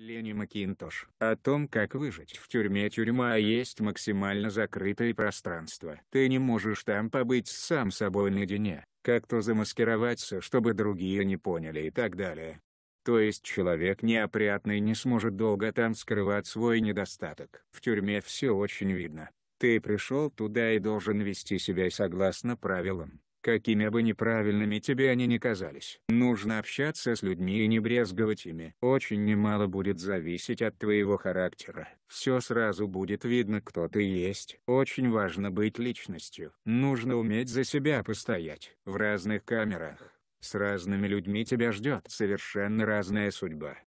Ленни Макинтош о том, как выжить в тюрьме. Тюрьма есть максимально закрытое пространство. Ты не можешь там побыть сам собой наедине, как-то замаскироваться, чтобы другие не поняли и так далее. То есть человек неопрятный не сможет долго там скрывать свой недостаток. В тюрьме все очень видно. Ты пришел туда и должен вести себя согласно правилам. Какими бы неправильными тебе они ни казались, нужно общаться с людьми и не брезговать ими. Очень немало будет зависеть от твоего характера. Все сразу будет видно, кто ты есть. Очень важно быть личностью. Нужно уметь за себя постоять. В разных камерах. С разными людьми тебя ждет совершенно разная судьба.